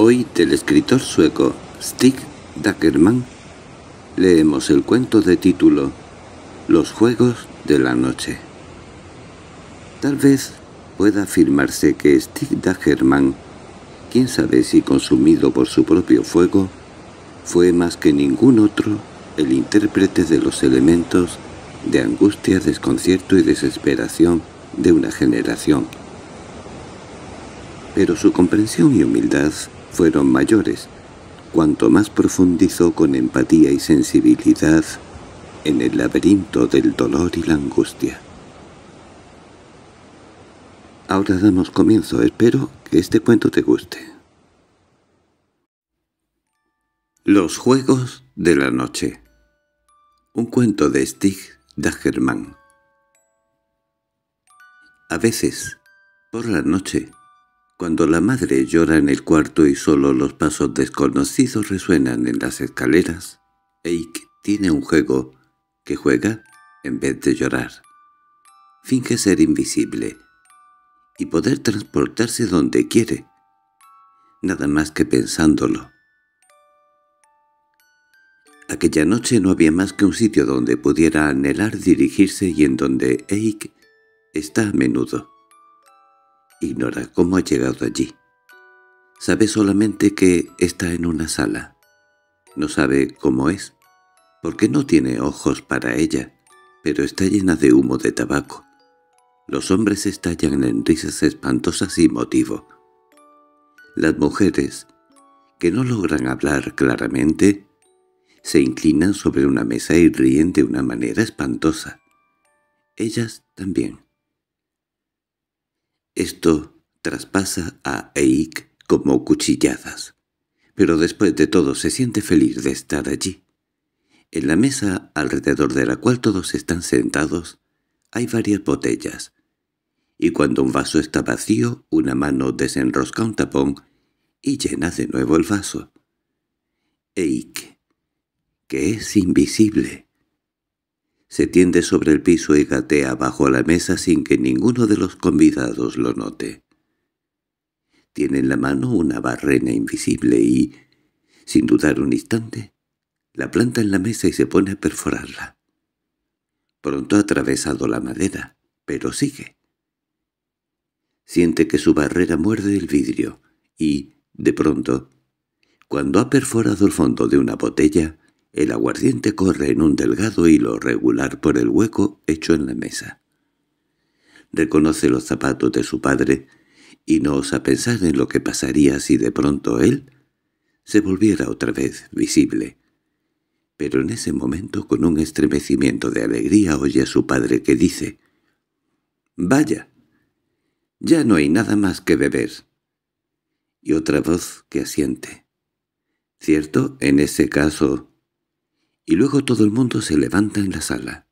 Hoy del escritor sueco Stig Dackerman leemos el cuento de título Los Juegos de la Noche. Tal vez pueda afirmarse que Stig Dackerman, quién sabe si consumido por su propio fuego, fue más que ningún otro el intérprete de los elementos de angustia, desconcierto y desesperación de una generación. Pero su comprensión y humildad fueron mayores, cuanto más profundizó con empatía y sensibilidad en el laberinto del dolor y la angustia. Ahora damos comienzo, espero que este cuento te guste. Los Juegos de la Noche Un cuento de Stig Dagerman A veces, por la noche, cuando la madre llora en el cuarto y solo los pasos desconocidos resuenan en las escaleras, Eik tiene un juego que juega en vez de llorar. Finge ser invisible y poder transportarse donde quiere, nada más que pensándolo. Aquella noche no había más que un sitio donde pudiera anhelar dirigirse y en donde Eik está a menudo. Ignora cómo ha llegado allí. Sabe solamente que está en una sala. No sabe cómo es, porque no tiene ojos para ella, pero está llena de humo de tabaco. Los hombres estallan en risas espantosas sin motivo. Las mujeres, que no logran hablar claramente, se inclinan sobre una mesa y ríen de una manera espantosa. Ellas también. Esto traspasa a Eik como cuchilladas. Pero después de todo se siente feliz de estar allí. En la mesa alrededor de la cual todos están sentados hay varias botellas, y cuando un vaso está vacío una mano desenrosca un tapón y llena de nuevo el vaso. Eik, que es invisible, se tiende sobre el piso y gatea bajo la mesa sin que ninguno de los convidados lo note. Tiene en la mano una barrena invisible y, sin dudar un instante, la planta en la mesa y se pone a perforarla. Pronto ha atravesado la madera, pero sigue. Siente que su barrera muerde el vidrio y, de pronto, cuando ha perforado el fondo de una botella, el aguardiente corre en un delgado hilo regular por el hueco hecho en la mesa. Reconoce los zapatos de su padre y no osa pensar en lo que pasaría si de pronto él se volviera otra vez visible. Pero en ese momento, con un estremecimiento de alegría, oye a su padre que dice «¡Vaya! Ya no hay nada más que beber». Y otra voz que asiente. «Cierto, en ese caso y luego todo el mundo se levanta en la sala.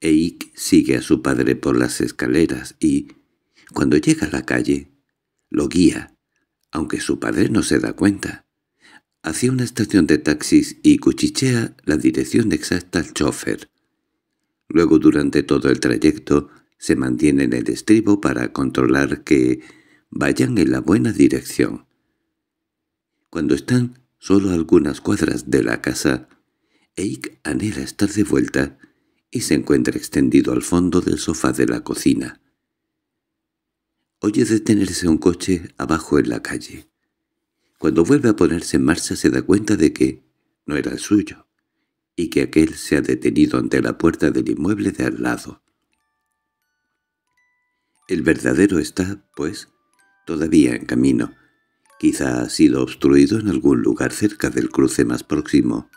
Eik sigue a su padre por las escaleras y, cuando llega a la calle, lo guía, aunque su padre no se da cuenta, hacia una estación de taxis y cuchichea la dirección exacta al chofer. Luego durante todo el trayecto se mantiene en el estribo para controlar que vayan en la buena dirección. Cuando están solo algunas cuadras de la casa, Eik anhela estar de vuelta y se encuentra extendido al fondo del sofá de la cocina. Oye detenerse un coche abajo en la calle. Cuando vuelve a ponerse en marcha se da cuenta de que no era el suyo, y que aquel se ha detenido ante la puerta del inmueble de al lado. El verdadero está, pues, todavía en camino. Quizá ha sido obstruido en algún lugar cerca del cruce más próximo.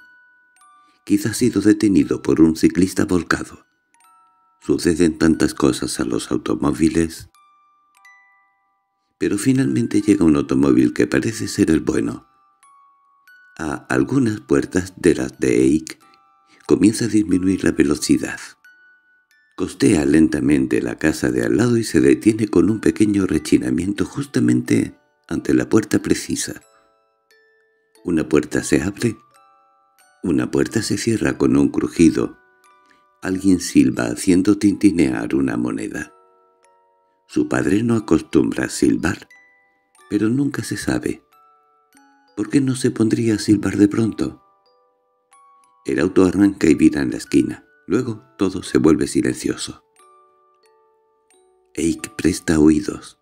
Quizá ha sido detenido por un ciclista volcado. Suceden tantas cosas a los automóviles. Pero finalmente llega un automóvil que parece ser el bueno. A algunas puertas de las de Eik comienza a disminuir la velocidad. Costea lentamente la casa de al lado y se detiene con un pequeño rechinamiento justamente ante la puerta precisa. Una puerta se abre una puerta se cierra con un crujido. Alguien silba haciendo tintinear una moneda. Su padre no acostumbra a silbar, pero nunca se sabe. ¿Por qué no se pondría a silbar de pronto? El auto arranca y vira en la esquina. Luego todo se vuelve silencioso. Eik presta oídos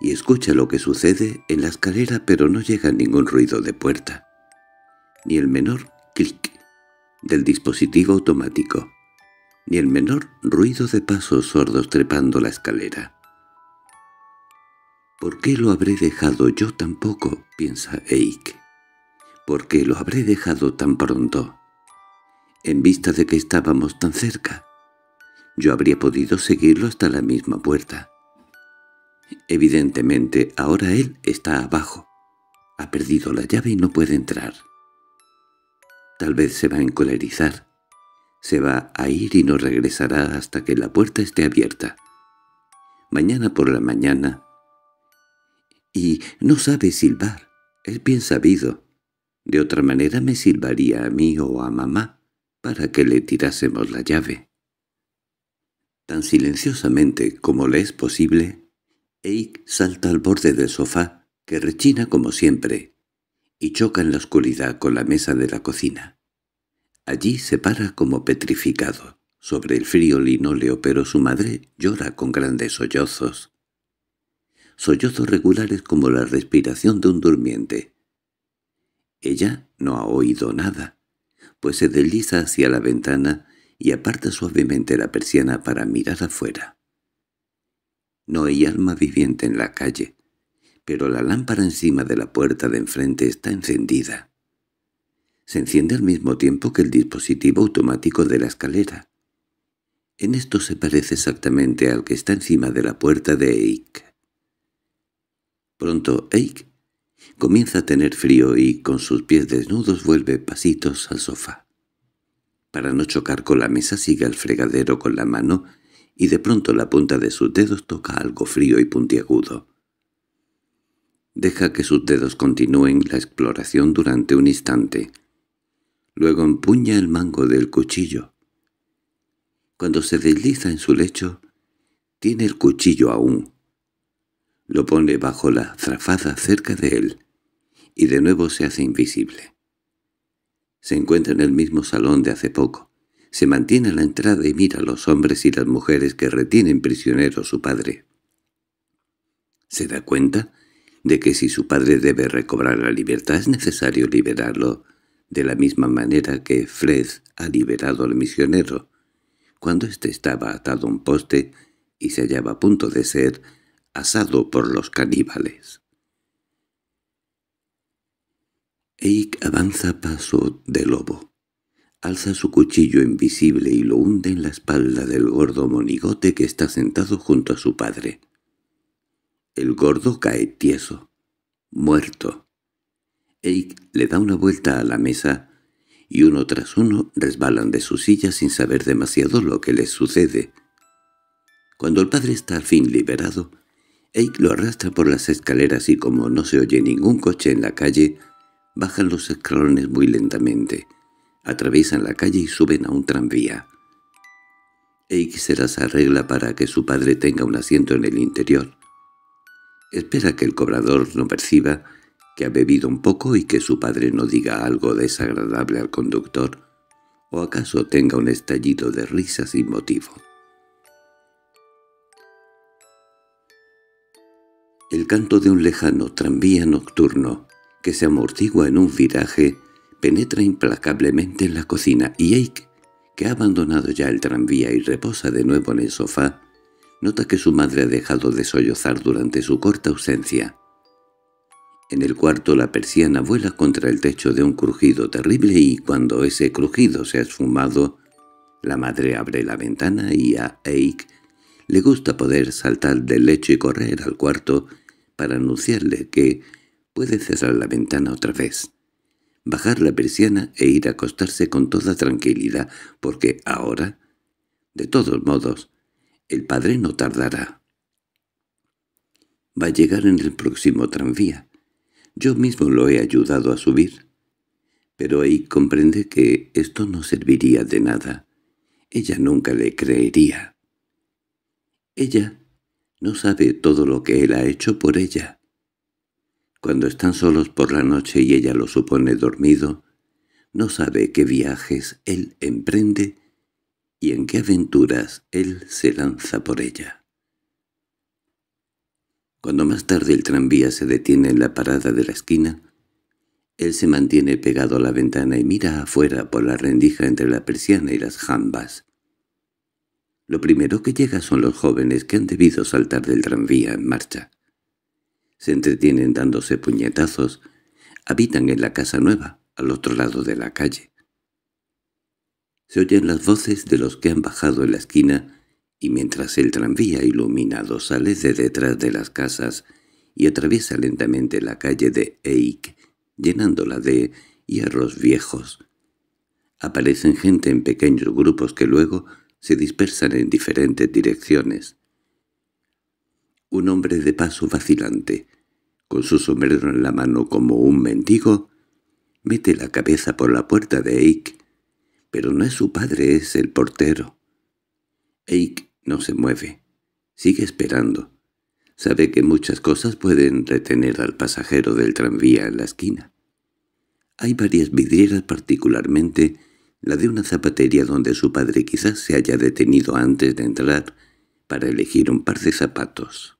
y escucha lo que sucede en la escalera pero no llega ningún ruido de puerta, ni el menor clic del dispositivo automático, ni el menor ruido de pasos sordos trepando la escalera. —¿Por qué lo habré dejado yo tampoco? —piensa Eike. —¿Por qué lo habré dejado tan pronto? En vista de que estábamos tan cerca, yo habría podido seguirlo hasta la misma puerta. Evidentemente, ahora él está abajo. Ha perdido la llave y no puede entrar. Tal vez se va a encolerizar. Se va a ir y no regresará hasta que la puerta esté abierta. Mañana por la mañana. Y no sabe silbar. Es bien sabido. De otra manera me silbaría a mí o a mamá para que le tirásemos la llave. Tan silenciosamente como le es posible, Eik salta al borde del sofá, que rechina como siempre, y choca en la oscuridad con la mesa de la cocina. Allí se para como petrificado. Sobre el frío linóleo, pero su madre llora con grandes sollozos. Sollozos regulares como la respiración de un durmiente. Ella no ha oído nada, pues se desliza hacia la ventana y aparta suavemente la persiana para mirar afuera. No hay alma viviente en la calle, pero la lámpara encima de la puerta de enfrente está encendida se enciende al mismo tiempo que el dispositivo automático de la escalera. En esto se parece exactamente al que está encima de la puerta de Eik. Pronto Eik comienza a tener frío y con sus pies desnudos vuelve pasitos al sofá. Para no chocar con la mesa sigue al fregadero con la mano y de pronto la punta de sus dedos toca algo frío y puntiagudo. Deja que sus dedos continúen la exploración durante un instante. Luego empuña el mango del cuchillo. Cuando se desliza en su lecho, tiene el cuchillo aún. Lo pone bajo la zrafada cerca de él, y de nuevo se hace invisible. Se encuentra en el mismo salón de hace poco. Se mantiene a la entrada y mira a los hombres y las mujeres que retienen prisionero su padre. ¿Se da cuenta de que si su padre debe recobrar la libertad es necesario liberarlo de la misma manera que Fred ha liberado al misionero. Cuando éste estaba atado a un poste y se hallaba a punto de ser asado por los caníbales. Eik avanza paso de lobo. Alza su cuchillo invisible y lo hunde en la espalda del gordo monigote que está sentado junto a su padre. El gordo cae tieso, muerto. Eik le da una vuelta a la mesa y uno tras uno resbalan de su silla sin saber demasiado lo que les sucede. Cuando el padre está al fin liberado, Eik lo arrastra por las escaleras y como no se oye ningún coche en la calle, bajan los escalones muy lentamente, atraviesan la calle y suben a un tranvía. Eik se las arregla para que su padre tenga un asiento en el interior. Espera que el cobrador no perciba que ha bebido un poco y que su padre no diga algo desagradable al conductor, o acaso tenga un estallido de risa sin motivo. El canto de un lejano tranvía nocturno, que se amortigua en un viraje, penetra implacablemente en la cocina y Ike, que ha abandonado ya el tranvía y reposa de nuevo en el sofá, nota que su madre ha dejado de sollozar durante su corta ausencia. En el cuarto la persiana vuela contra el techo de un crujido terrible y cuando ese crujido se ha esfumado, la madre abre la ventana y a Eik le gusta poder saltar del lecho y correr al cuarto para anunciarle que puede cerrar la ventana otra vez, bajar la persiana e ir a acostarse con toda tranquilidad, porque ahora, de todos modos, el padre no tardará. Va a llegar en el próximo tranvía, yo mismo lo he ayudado a subir. Pero ahí comprende que esto no serviría de nada. Ella nunca le creería. Ella no sabe todo lo que él ha hecho por ella. Cuando están solos por la noche y ella lo supone dormido, no sabe qué viajes él emprende y en qué aventuras él se lanza por ella. Cuando más tarde el tranvía se detiene en la parada de la esquina, él se mantiene pegado a la ventana y mira afuera por la rendija entre la persiana y las jambas. Lo primero que llega son los jóvenes que han debido saltar del tranvía en marcha. Se entretienen dándose puñetazos, habitan en la casa nueva, al otro lado de la calle. Se oyen las voces de los que han bajado en la esquina y mientras el tranvía iluminado sale de detrás de las casas y atraviesa lentamente la calle de Eik, llenándola de hierros viejos. Aparecen gente en pequeños grupos que luego se dispersan en diferentes direcciones. Un hombre de paso vacilante, con su sombrero en la mano como un mendigo, mete la cabeza por la puerta de Eik, pero no es su padre, es el portero. Eik no se mueve. Sigue esperando. Sabe que muchas cosas pueden retener al pasajero del tranvía en la esquina. Hay varias vidrieras particularmente, la de una zapatería donde su padre quizás se haya detenido antes de entrar para elegir un par de zapatos.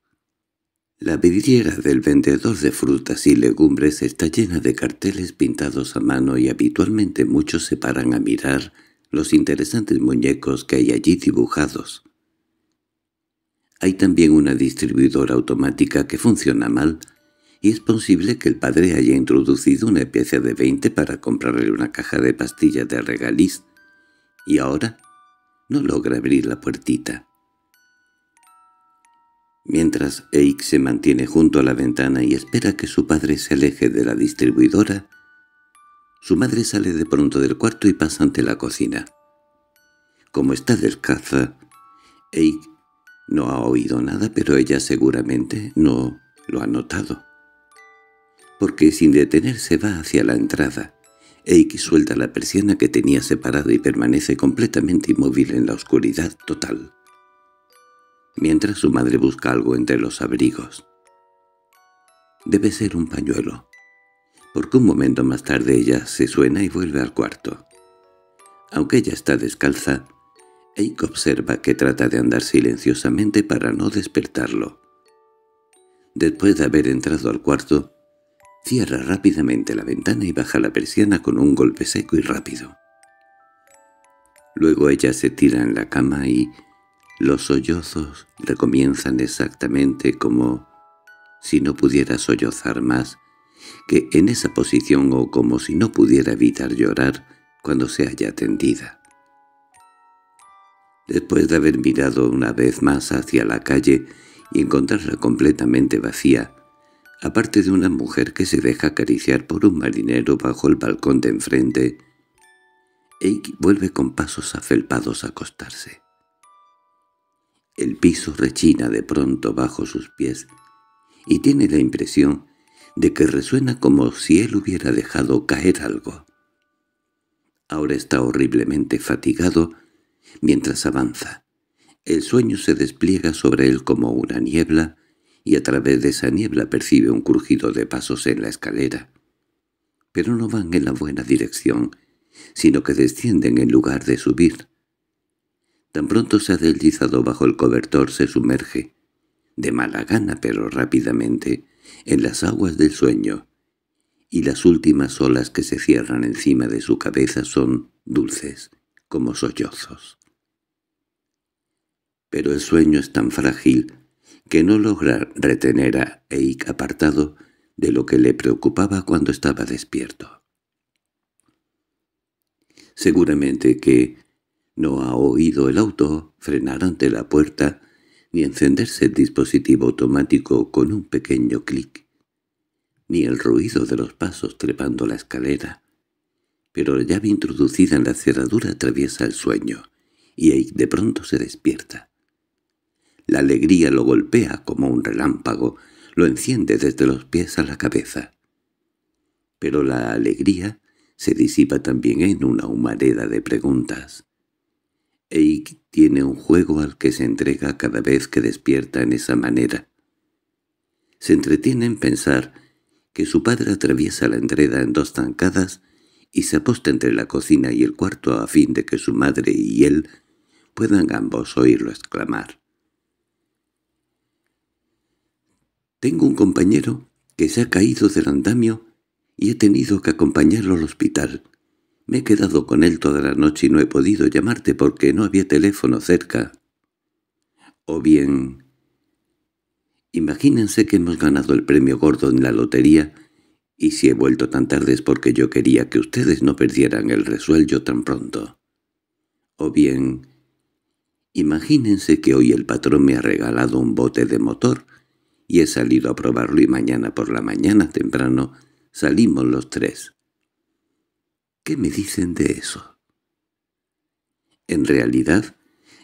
La vidriera del vendedor de frutas y legumbres está llena de carteles pintados a mano y habitualmente muchos se paran a mirar los interesantes muñecos que hay allí dibujados. Hay también una distribuidora automática que funciona mal, y es posible que el padre haya introducido una pieza de 20 para comprarle una caja de pastillas de regaliz, y ahora no logra abrir la puertita. Mientras Eik se mantiene junto a la ventana y espera que su padre se aleje de la distribuidora, su madre sale de pronto del cuarto y pasa ante la cocina. Como está descalza, Eik no ha oído nada, pero ella seguramente no lo ha notado. Porque sin detenerse va hacia la entrada. Eik suelta la persiana que tenía separada y permanece completamente inmóvil en la oscuridad total. Mientras su madre busca algo entre los abrigos. Debe ser un pañuelo porque un momento más tarde ella se suena y vuelve al cuarto. Aunque ella está descalza, Eiko observa que trata de andar silenciosamente para no despertarlo. Después de haber entrado al cuarto, cierra rápidamente la ventana y baja la persiana con un golpe seco y rápido. Luego ella se tira en la cama y los sollozos recomienzan exactamente como si no pudiera sollozar más que en esa posición o como si no pudiera evitar llorar cuando se halla tendida. Después de haber mirado una vez más hacia la calle y encontrarla completamente vacía, aparte de una mujer que se deja acariciar por un marinero bajo el balcón de enfrente, Eik vuelve con pasos afelpados a acostarse. El piso rechina de pronto bajo sus pies y tiene la impresión de que resuena como si él hubiera dejado caer algo. Ahora está horriblemente fatigado mientras avanza. El sueño se despliega sobre él como una niebla, y a través de esa niebla percibe un crujido de pasos en la escalera. Pero no van en la buena dirección, sino que descienden en lugar de subir. Tan pronto se ha deslizado bajo el cobertor se sumerge, de mala gana pero rápidamente, en las aguas del sueño, y las últimas olas que se cierran encima de su cabeza son dulces, como sollozos. Pero el sueño es tan frágil que no logra retener a Eik apartado de lo que le preocupaba cuando estaba despierto. Seguramente que no ha oído el auto frenar ante la puerta ni encenderse el dispositivo automático con un pequeño clic, ni el ruido de los pasos trepando la escalera. Pero la llave introducida en la cerradura atraviesa el sueño, y ahí de pronto se despierta. La alegría lo golpea como un relámpago, lo enciende desde los pies a la cabeza. Pero la alegría se disipa también en una humareda de preguntas. Eik tiene un juego al que se entrega cada vez que despierta en esa manera. Se entretiene en pensar que su padre atraviesa la entreda en dos zancadas y se aposta entre la cocina y el cuarto a fin de que su madre y él puedan ambos oírlo exclamar. Tengo un compañero que se ha caído del andamio y he tenido que acompañarlo al hospital. Me he quedado con él toda la noche y no he podido llamarte porque no había teléfono cerca. O bien... Imagínense que hemos ganado el premio gordo en la lotería y si he vuelto tan tarde es porque yo quería que ustedes no perdieran el resuello tan pronto. O bien... Imagínense que hoy el patrón me ha regalado un bote de motor y he salido a probarlo y mañana por la mañana temprano salimos los tres. ¿Qué me dicen de eso? En realidad,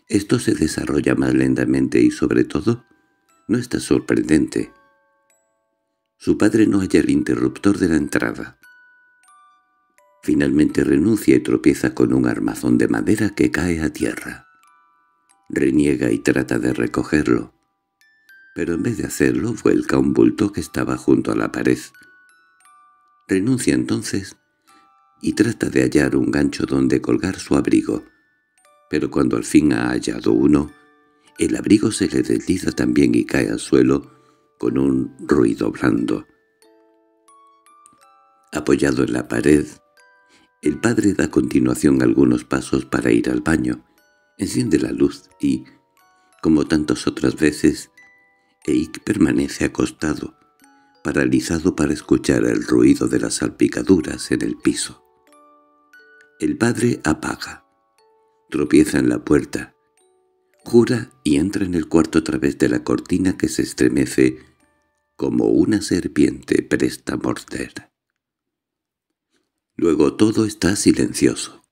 esto se desarrolla más lentamente y sobre todo, no está sorprendente. Su padre no halla el interruptor de la entrada. Finalmente renuncia y tropieza con un armazón de madera que cae a tierra. Reniega y trata de recogerlo, pero en vez de hacerlo vuelca un bulto que estaba junto a la pared. Renuncia entonces y trata de hallar un gancho donde colgar su abrigo. Pero cuando al fin ha hallado uno, el abrigo se le desliza también y cae al suelo con un ruido blando. Apoyado en la pared, el padre da continuación algunos pasos para ir al baño, enciende la luz y, como tantas otras veces, Eik permanece acostado, paralizado para escuchar el ruido de las salpicaduras en el piso. El padre apaga. Tropieza en la puerta. Jura y entra en el cuarto a través de la cortina que se estremece como una serpiente presta a morder. Luego todo está silencioso.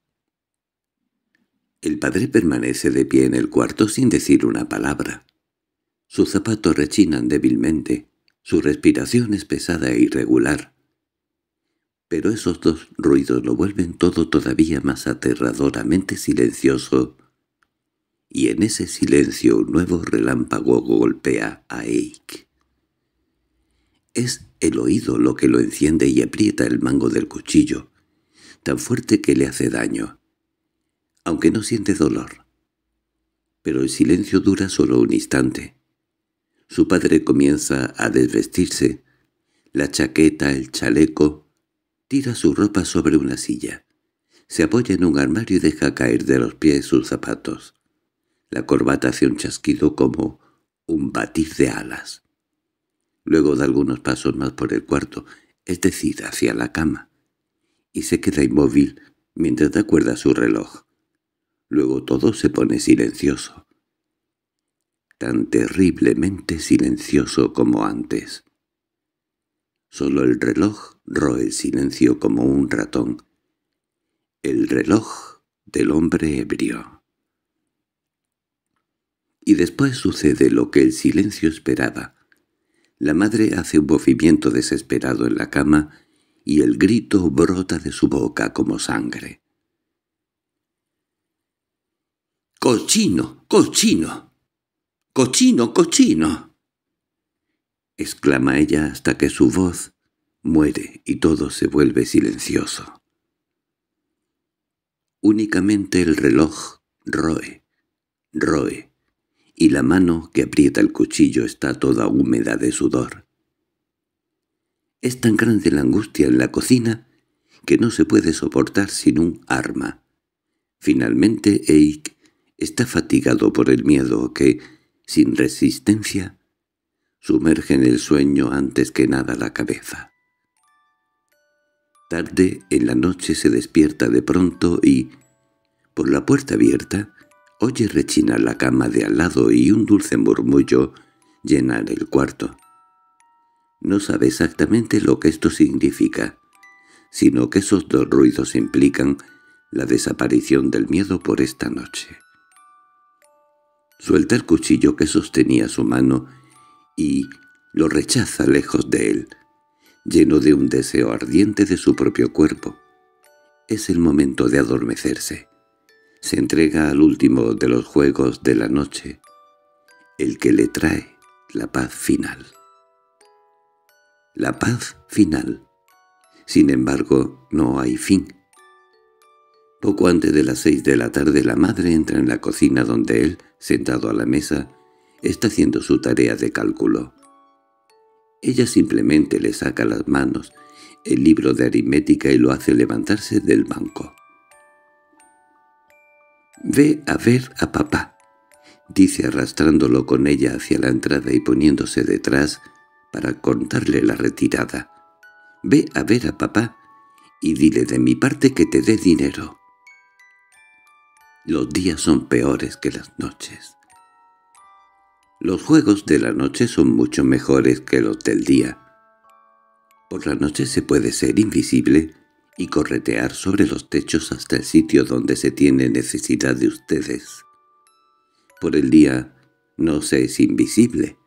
El padre permanece de pie en el cuarto sin decir una palabra. Sus zapatos rechinan débilmente, su respiración es pesada e irregular pero esos dos ruidos lo vuelven todo todavía más aterradoramente silencioso, y en ese silencio un nuevo relámpago golpea a Eik. Es el oído lo que lo enciende y aprieta el mango del cuchillo, tan fuerte que le hace daño, aunque no siente dolor. Pero el silencio dura solo un instante. Su padre comienza a desvestirse, la chaqueta, el chaleco, Tira su ropa sobre una silla. Se apoya en un armario y deja caer de los pies sus zapatos. La corbata hace un chasquido como un batir de alas. Luego da algunos pasos más por el cuarto, es decir, hacia la cama, y se queda inmóvil mientras da cuerda a su reloj. Luego todo se pone silencioso, tan terriblemente silencioso como antes. Solo el reloj roe el silencio como un ratón. El reloj del hombre ebrio. Y después sucede lo que el silencio esperaba. La madre hace un movimiento desesperado en la cama y el grito brota de su boca como sangre. ¡Cochino! ¡Cochino! ¡Cochino! ¡Cochino! exclama ella hasta que su voz muere y todo se vuelve silencioso. Únicamente el reloj roe, roe, y la mano que aprieta el cuchillo está toda húmeda de sudor. Es tan grande la angustia en la cocina que no se puede soportar sin un arma. Finalmente Eik está fatigado por el miedo que, sin resistencia, sumerge en el sueño antes que nada la cabeza. Tarde en la noche se despierta de pronto y, por la puerta abierta, oye rechinar la cama de al lado y un dulce murmullo llenar el cuarto. No sabe exactamente lo que esto significa, sino que esos dos ruidos implican la desaparición del miedo por esta noche. Suelta el cuchillo que sostenía su mano y lo rechaza lejos de él, lleno de un deseo ardiente de su propio cuerpo. Es el momento de adormecerse. Se entrega al último de los juegos de la noche, el que le trae la paz final. La paz final. Sin embargo, no hay fin. Poco antes de las seis de la tarde la madre entra en la cocina donde él, sentado a la mesa, está haciendo su tarea de cálculo. Ella simplemente le saca las manos el libro de aritmética y lo hace levantarse del banco. «Ve a ver a papá», dice arrastrándolo con ella hacia la entrada y poniéndose detrás para contarle la retirada. «Ve a ver a papá y dile de mi parte que te dé dinero». Los días son peores que las noches. Los juegos de la noche son mucho mejores que los del día. Por la noche se puede ser invisible y corretear sobre los techos hasta el sitio donde se tiene necesidad de ustedes. Por el día no se es invisible.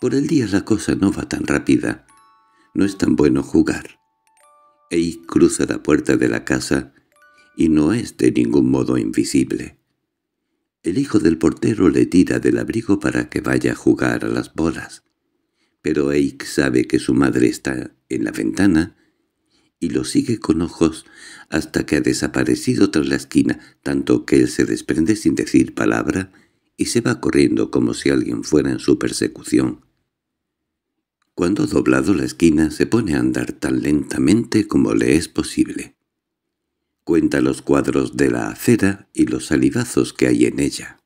Por el día la cosa no va tan rápida. No es tan bueno jugar. Ey cruza la puerta de la casa y no es de ningún modo invisible. El hijo del portero le tira del abrigo para que vaya a jugar a las bolas. Pero Eik sabe que su madre está en la ventana y lo sigue con ojos hasta que ha desaparecido tras la esquina, tanto que él se desprende sin decir palabra y se va corriendo como si alguien fuera en su persecución. Cuando ha doblado la esquina se pone a andar tan lentamente como le es posible cuenta los cuadros de la acera y los salivazos que hay en ella.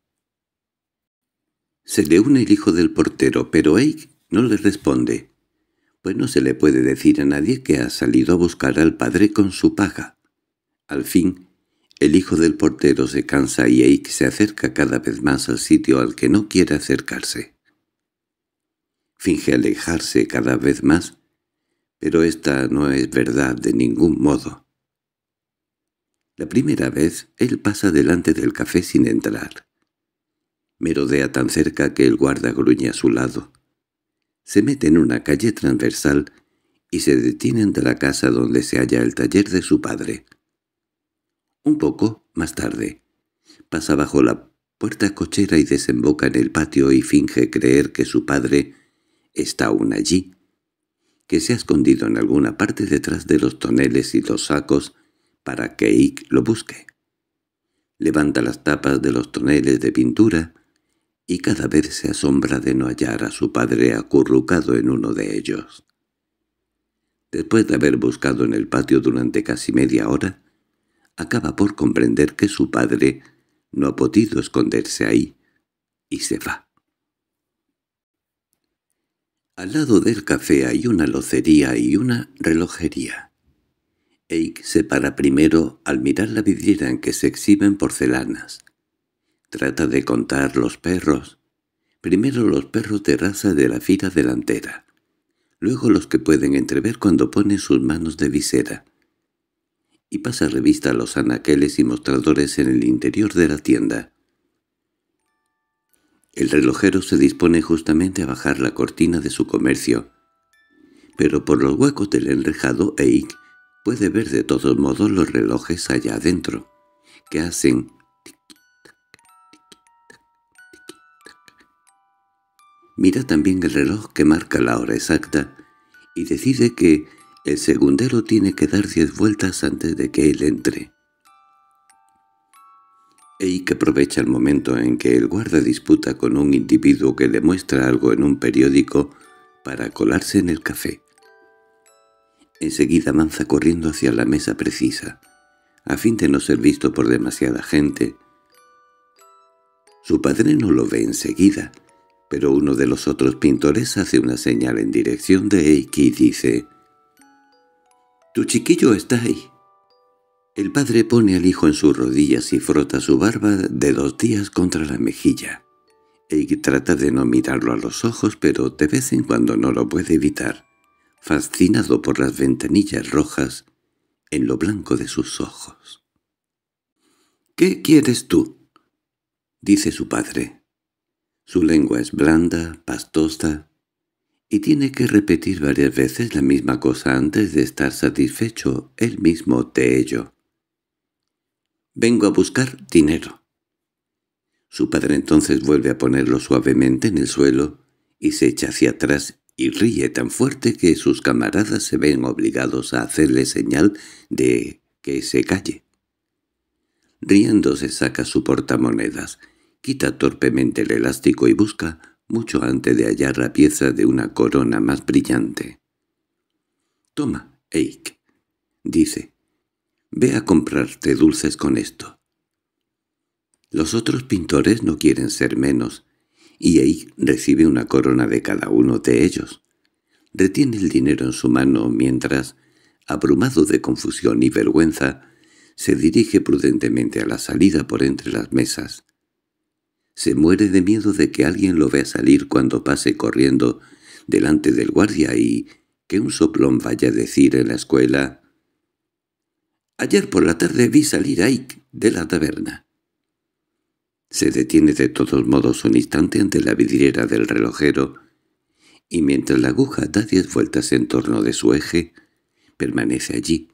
Se le une el hijo del portero, pero Eik no le responde, pues no se le puede decir a nadie que ha salido a buscar al padre con su paga. Al fin, el hijo del portero se cansa y Eik se acerca cada vez más al sitio al que no quiere acercarse. Finge alejarse cada vez más, pero esta no es verdad de ningún modo. La primera vez, él pasa delante del café sin entrar. Merodea tan cerca que el guarda gruñe a su lado. Se mete en una calle transversal y se detiene ante la casa donde se halla el taller de su padre. Un poco más tarde, pasa bajo la puerta cochera y desemboca en el patio y finge creer que su padre está aún allí, que se ha escondido en alguna parte detrás de los toneles y los sacos para que Ike lo busque. Levanta las tapas de los toneles de pintura y cada vez se asombra de no hallar a su padre acurrucado en uno de ellos. Después de haber buscado en el patio durante casi media hora, acaba por comprender que su padre no ha podido esconderse ahí y se va. Al lado del café hay una locería y una relojería. Eik se para primero al mirar la vidriera en que se exhiben porcelanas. Trata de contar los perros. Primero los perros de raza de la fila delantera. Luego los que pueden entrever cuando ponen sus manos de visera. Y pasa revista a los anaqueles y mostradores en el interior de la tienda. El relojero se dispone justamente a bajar la cortina de su comercio. Pero por los huecos del enrejado Eik puede ver de todos modos los relojes allá adentro, que hacen Mira también el reloj que marca la hora exacta y decide que el segundero tiene que dar diez vueltas antes de que él entre. Eike aprovecha el momento en que el guarda disputa con un individuo que le muestra algo en un periódico para colarse en el café. Enseguida avanza corriendo hacia la mesa precisa, a fin de no ser visto por demasiada gente. Su padre no lo ve enseguida, pero uno de los otros pintores hace una señal en dirección de Eiki y dice «Tu chiquillo está ahí». El padre pone al hijo en sus rodillas y frota su barba de dos días contra la mejilla. Eik trata de no mirarlo a los ojos, pero de vez en cuando no lo puede evitar fascinado por las ventanillas rojas en lo blanco de sus ojos. —¿Qué quieres tú? —dice su padre. Su lengua es blanda, pastosa, y tiene que repetir varias veces la misma cosa antes de estar satisfecho él mismo de ello. —Vengo a buscar dinero. Su padre entonces vuelve a ponerlo suavemente en el suelo y se echa hacia atrás y ríe tan fuerte que sus camaradas se ven obligados a hacerle señal de que se calle. Riéndose saca su portamonedas, quita torpemente el elástico y busca, mucho antes de hallar la pieza de una corona más brillante. «Toma, Eik», dice, «ve a comprarte dulces con esto». Los otros pintores no quieren ser menos, y recibe una corona de cada uno de ellos. Retiene el dinero en su mano mientras, abrumado de confusión y vergüenza, se dirige prudentemente a la salida por entre las mesas. Se muere de miedo de que alguien lo vea salir cuando pase corriendo delante del guardia y que un soplón vaya a decir en la escuela «Ayer por la tarde vi salir a de la taberna». Se detiene de todos modos un instante ante la vidriera del relojero y mientras la aguja da diez vueltas en torno de su eje, permanece allí,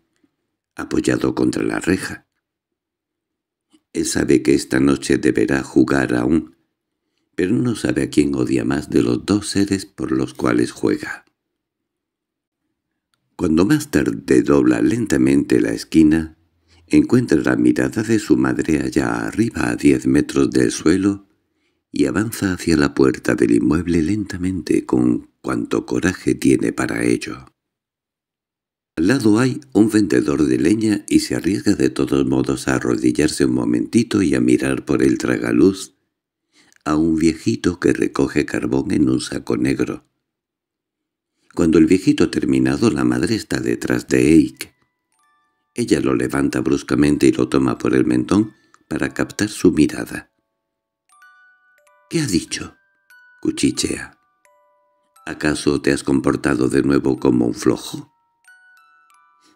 apoyado contra la reja. Él sabe que esta noche deberá jugar aún, pero no sabe a quién odia más de los dos seres por los cuales juega. Cuando más tarde dobla lentamente la esquina, encuentra la mirada de su madre allá arriba a diez metros del suelo y avanza hacia la puerta del inmueble lentamente con cuanto coraje tiene para ello. Al lado hay un vendedor de leña y se arriesga de todos modos a arrodillarse un momentito y a mirar por el tragaluz a un viejito que recoge carbón en un saco negro. Cuando el viejito ha terminado, la madre está detrás de Eike. Ella lo levanta bruscamente y lo toma por el mentón para captar su mirada. —¿Qué ha dicho? —cuchichea. —¿Acaso te has comportado de nuevo como un flojo?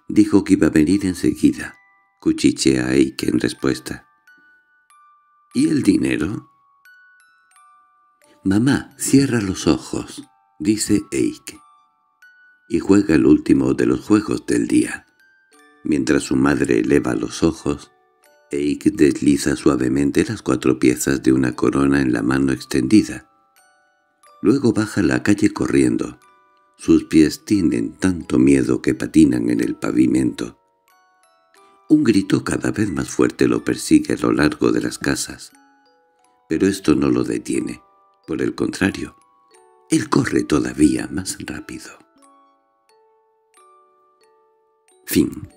Dijo que iba a venir enseguida. Cuchichea Eike en respuesta. —¿Y el dinero? —Mamá, cierra los ojos —dice Eike—, y juega el último de los juegos del día mientras su madre eleva los ojos. Eik desliza suavemente las cuatro piezas de una corona en la mano extendida. Luego baja la calle corriendo. Sus pies tienen tanto miedo que patinan en el pavimento. Un grito cada vez más fuerte lo persigue a lo largo de las casas. Pero esto no lo detiene. Por el contrario, él corre todavía más rápido. Fin